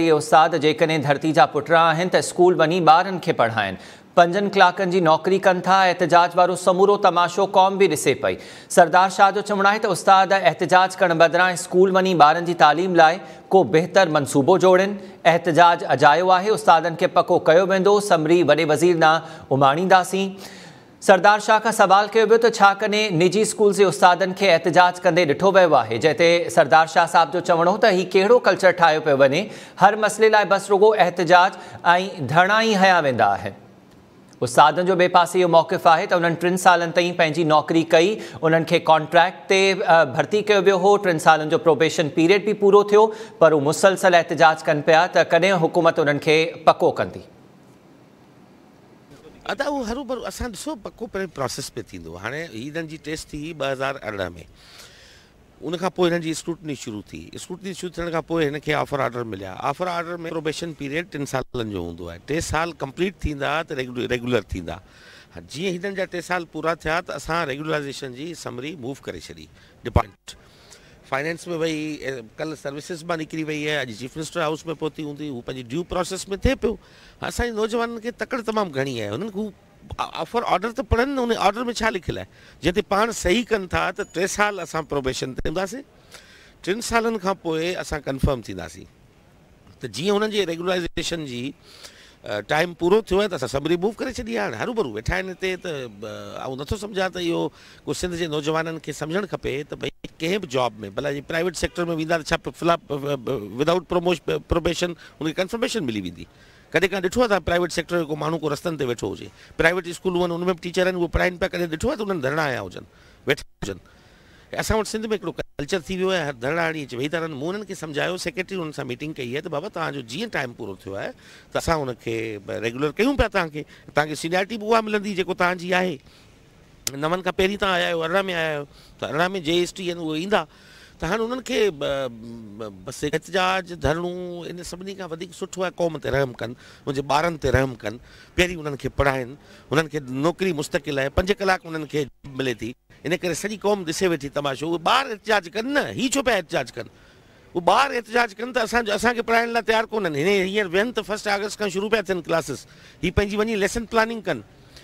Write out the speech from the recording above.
इहो उस्ताद जेकॾहिं धरती जा पुट आहिनि त स्कूल वञी ॿारनि खे पढ़ाइनि पंजनि कलाकनि जी नौकरी कनि था एतिजाज वारो समूरो तमाशो कौम बि ॾिसे पई सरदार शाह जो चवणो आहे त उस्ताद एतिजाज करणु बदिरां स्कूल वञी ॿारनि जी तालीम लाइ को बहितरु मनसूबो जोड़नि एतिजाज अजायो आहे उस्तादनि खे पको कयो वेंदो समरी वॾे वज़ीर ॾांहुं उमाणींदासीं सरदार शाह का सवाल कयो वियो त छा निजी स्कूल से उस्तादनि के एतिजाज कदे डिठो वियो है जैसे सरदार शाह साहब जो चवण हो तो हि कड़ो कल्चर ठाक पे वे हर मसले लाइ बस रुगो एहतजाज आई धरणा ही हया वा आहिनि उस्तादनि जो ॿिए पासे मौकफ़ है तो उन्होंने टिन साल तीन नौकरी कई उन्होंने कॉन्ट्रैक्ट से भर्ती किया वो हो टिनि साल प्रोबेशन पीरियड भी पूरा थो पर मुसलसल एहतजाज कन पाया तो कदें हुकूमत उन्हनि खे पको कंदी अदा उहो हरूभरू असां ॾिसो पको पहिरें प्रोसेस पे थी हाँ ही हिननि टेस्ट थी ब हज़ार अरिड़हं में उनखां पोइ स्क्रूटनी शुरू थी स्क्रूटनी शुरू थे खां ऑफर ऑर्डर मिलया ऑफर ऑर्डर में प्रोबेशन पीरियड टिन साल हों टे साल कंप्लीट थींदा रेगुलर थी जी हिननि जा टे साल पूरा थे त असां रेगुलराइज़ेशन जी समरी मूव करे छॾी डिपार्टमेंट फाइनेंस में वही कल सर्विसेज मां निकिरी वई आहे अॼु चीफ मिनिस्टर हाउस में पौती हूंदी वो पंहिंजी ड्यू प्रोसेस में थे पियो अस नौजवान के तकड़ तमाम घणी है हुननि ऑफर ऑर्डर तो पढ़नि उन ऑर्डर में लिखल है जैसे जिते सही कनि था त टे साल अस प्रोबेशन ते हूंदासीं टिनि सालनि खां पोइ असां कंफर्म थींदासीं जी रेगुलराइज़ेशन जी टाइम पूरा थियो आहे त असां रिमूव कर छॾी आहे हरूभरू वेठा इतने तो त आउं नथो सम्झां सिंध जे नौजवाननि खे सम्झणु खपे त भई कंहिं जॉब में भला जीअं प्राइवेट सेक्टर में वेंदा त छा फिला विदाउट प्रोमोश प्रोबेशन उनखे कंफर्मेशन मिली वी कॾहिं खां ॾिठो आहे प्राइवेट सेक्टर को माण्हू को रस्तनि ते वेठो हुजे प्राइवेट स्कूलूं आहिनि उनमें बि टीचर वो उहे पढ़ाइनि पिया कॾहिं ॾिठो आहे त धरणा आया हुजनि वेठा हुजनि असां सिंध में कल्चर थी वियो आहे धरणा हणी अची वेही था रहनि मूं हुननि सेक्रेटरी हुन मीटिंग कई है त बाबा तव्हांजो जीअं टाइम पूरो थियो आहे त असां हुनखे रेगुलर कयूं पिया तव्हांखे तव्हांखे सीनियरिटी बि उहा मिलंदी जेको तव्हांजी नवन का पहिरीं तव्हां आया आहियो में आया तो त में जे एस टी आहिनि इंदा तो हाँ हाणे उन्हनि खे एहतजाज धरणू इन सभी खां सुठो आहे क़ौम ते रहम कन मुझे ॿारनि ते रहम कनि पहिरीं उन्हनि खे पढ़ाइनि उन्हनि मुस्तक़िल है पंज कलाक उन्हनि मिले थी इन करे सॼी क़ौम दिसे वेठी तमाशो उहे बार एहतजाज कनि न हीउ छो पिया एहतजाज कनि उहे ॿार एहतजाज कनि त असांजो असांखे पढ़ाइण लाइ तयारु कोन्हनि हिन हींअर वेहनि त अगस्त का शुरू पिया थियनि क्लासिस हीअ पंहिंजी वञी लेसन प्लानिंग कनि